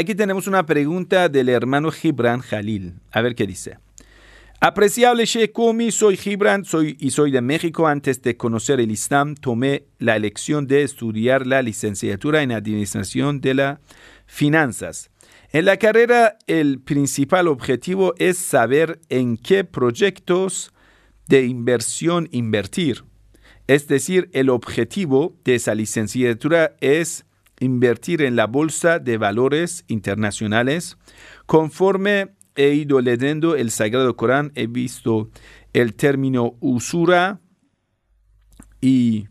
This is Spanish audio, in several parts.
Aquí tenemos una pregunta del hermano Gibran Jalil. A ver qué dice. Apreciable Sheikh soy Gibran soy, y soy de México. Antes de conocer el Islam, tomé la elección de estudiar la licenciatura en Administración de las Finanzas. En la carrera, el principal objetivo es saber en qué proyectos de inversión invertir. Es decir, el objetivo de esa licenciatura es invertir en la Bolsa de Valores Internacionales. Conforme he ido leyendo el Sagrado Corán, he visto el término usura y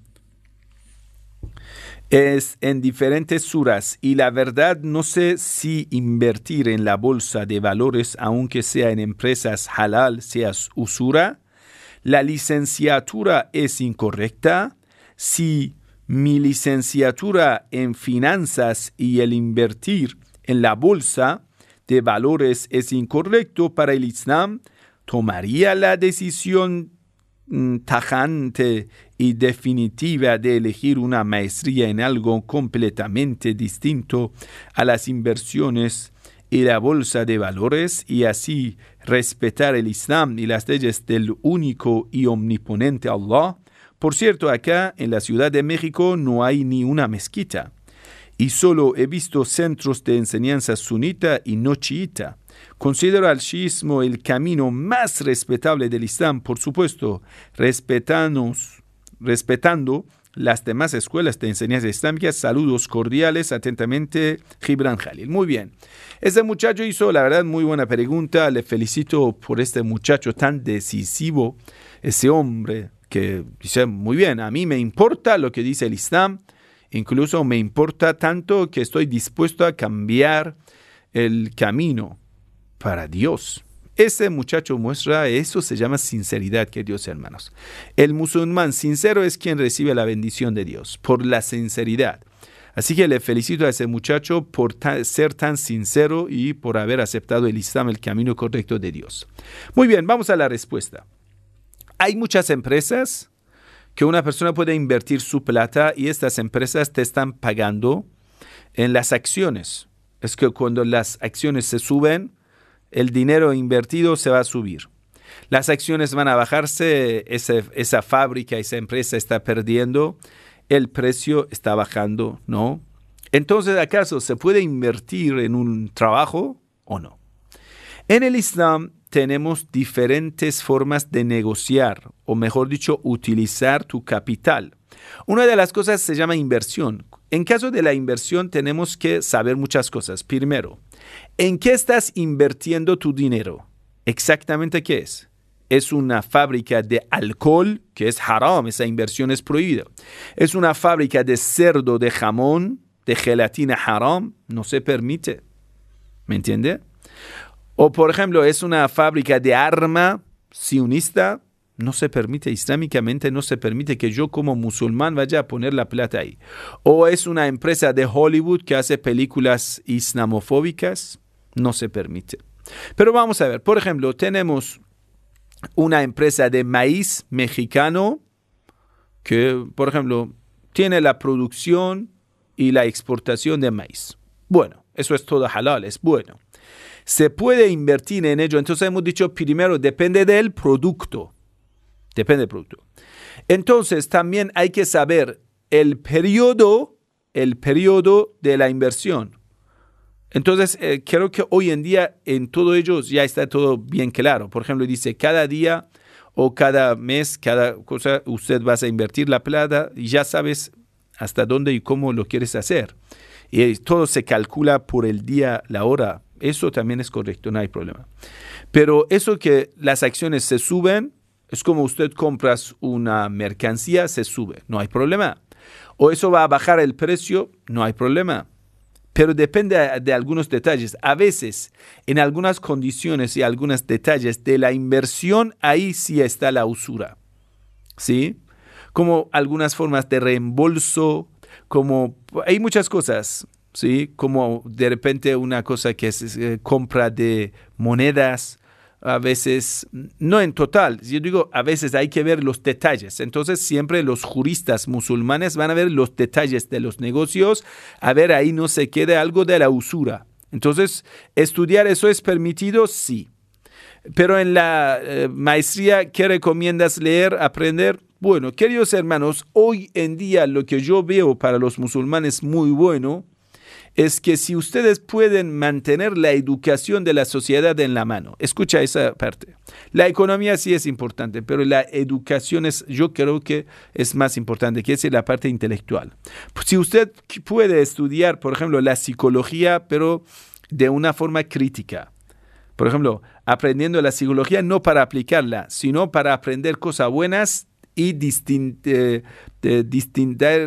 es en diferentes suras y la verdad no sé si invertir en la bolsa de valores aunque sea en empresas halal seas usura la licenciatura es incorrecta si mi licenciatura en finanzas y el invertir en la bolsa de valores es incorrecto para el Islam, tomaría la decisión mm, tajante y definitiva de elegir una maestría en algo completamente distinto a las inversiones y la bolsa de valores y así respetar el Islam y las leyes del único y omniponente Allah por cierto, acá en la Ciudad de México no hay ni una mezquita y solo he visto centros de enseñanza sunita y no chiita. Considero al chiismo el camino más respetable del Islam, por supuesto, respetando las demás escuelas de enseñanza islámica. Saludos cordiales, atentamente, Gibran Jalil. Muy bien. Ese muchacho hizo, la verdad, muy buena pregunta. Le felicito por este muchacho tan decisivo, ese hombre que dice, muy bien, a mí me importa lo que dice el Islam, incluso me importa tanto que estoy dispuesto a cambiar el camino para Dios. Ese muchacho muestra, eso se llama sinceridad, queridos hermanos. El musulmán sincero es quien recibe la bendición de Dios por la sinceridad. Así que le felicito a ese muchacho por ser tan sincero y por haber aceptado el Islam, el camino correcto de Dios. Muy bien, vamos a la respuesta hay muchas empresas que una persona puede invertir su plata y estas empresas te están pagando en las acciones. Es que cuando las acciones se suben, el dinero invertido se va a subir. Las acciones van a bajarse, esa, fábrica, esa empresa está perdiendo, el precio está bajando, ¿no? Entonces, ¿acaso se puede invertir en un trabajo o no? En el Islam tenemos diferentes formas de negociar, o mejor dicho, utilizar tu capital. Una de las cosas se llama inversión. En caso de la inversión tenemos que saber muchas cosas. Primero, ¿en qué estás invirtiendo tu dinero? Exactamente qué es. Es una fábrica de alcohol, que es haram, esa inversión es prohibida. Es una fábrica de cerdo, de jamón, de gelatina haram, no se permite. ¿Me entiende? O por ejemplo, es una fábrica de arma sionista, no se permite, islámicamente no se permite que yo como musulmán vaya a poner la plata ahí. O es una empresa de Hollywood que hace películas islamofóbicas, no se permite. Pero vamos a ver, por ejemplo, tenemos una empresa de maíz mexicano que, por ejemplo, tiene la producción y la exportación de maíz. Bueno, eso es todo halal, es bueno. Se puede invertir en ello. Entonces hemos dicho primero, depende del producto. Depende del producto. Entonces también hay que saber el periodo, el periodo de la inversión. Entonces, eh, creo que hoy en día en todo ellos ya está todo bien claro. Por ejemplo, dice cada día o cada mes, cada cosa, usted va a invertir la plata y ya sabes hasta dónde y cómo lo quieres hacer y todo se calcula por el día, la hora. Eso también es correcto, no hay problema. Pero eso que las acciones se suben, es como usted compras una mercancía, se sube, no hay problema. O eso va a bajar el precio, no hay problema. Pero depende de algunos detalles. A veces, en algunas condiciones y algunos detalles de la inversión, ahí sí está la usura. ¿Sí? Como algunas formas de reembolso, como hay muchas cosas, ¿sí? Como de repente una cosa que es, eh, compra de monedas, a veces, no en total, yo digo, a veces hay que ver los detalles. Entonces siempre los juristas musulmanes van a ver los detalles de los negocios, a ver ahí no se quede algo de la usura. Entonces, estudiar eso es permitido, sí. Pero en la eh, maestría, ¿qué recomiendas leer, aprender? Bueno, queridos hermanos, hoy en día lo que yo veo para los musulmanes muy bueno es que si ustedes pueden mantener la educación de la sociedad en la mano, escucha esa parte. La economía sí es importante, pero la educación es, yo creo que es más importante, que es la parte intelectual. Si usted puede estudiar, por ejemplo, la psicología, pero de una forma crítica, por ejemplo, aprendiendo la psicología no para aplicarla, sino para aprender cosas buenas y distin eh, de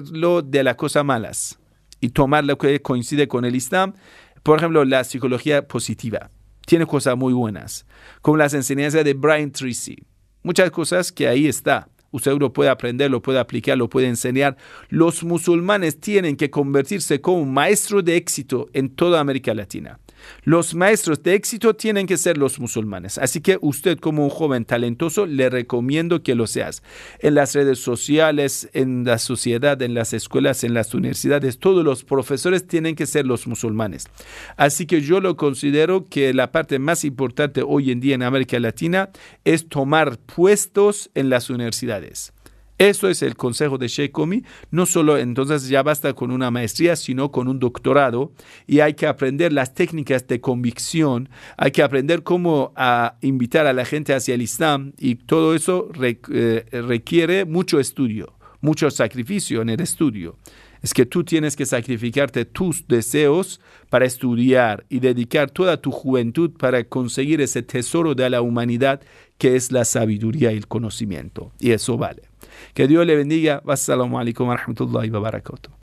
de las cosas malas y tomar lo que coincide con el Islam. Por ejemplo, la psicología positiva tiene cosas muy buenas, como las enseñanzas de Brian Tracy. Muchas cosas que ahí está. Usted lo puede aprender, lo puede aplicar, lo puede enseñar. Los musulmanes tienen que convertirse como maestro de éxito en toda América Latina. Los maestros de éxito tienen que ser los musulmanes. Así que usted como un joven talentoso le recomiendo que lo seas. En las redes sociales, en la sociedad, en las escuelas, en las universidades, todos los profesores tienen que ser los musulmanes. Así que yo lo considero que la parte más importante hoy en día en América Latina es tomar puestos en las universidades. Eso es el consejo de Shekomi. No solo entonces ya basta con una maestría, sino con un doctorado y hay que aprender las técnicas de convicción, hay que aprender cómo a invitar a la gente hacia el Islam y todo eso eh, requiere mucho estudio, mucho sacrificio en el estudio es que tú tienes que sacrificarte tus deseos para estudiar y dedicar toda tu juventud para conseguir ese tesoro de la humanidad que es la sabiduría y el conocimiento. Y eso vale. Que Dios le bendiga. Wassalamu alaikum wa rahmatullahi wa barakatuh.